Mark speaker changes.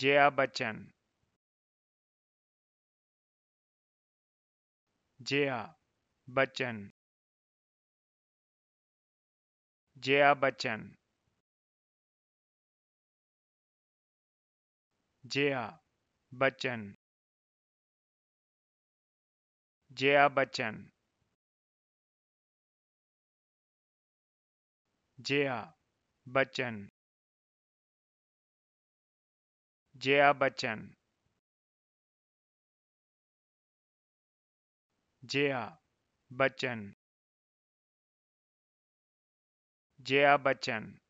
Speaker 1: Jaya Bachchan Jaya Bachchan Jaya Bachchan Jaya Bachchan Jaya Bachchan Jaya Bachchan Jaya Bachchan Jaya Bachchan Jaya Bachchan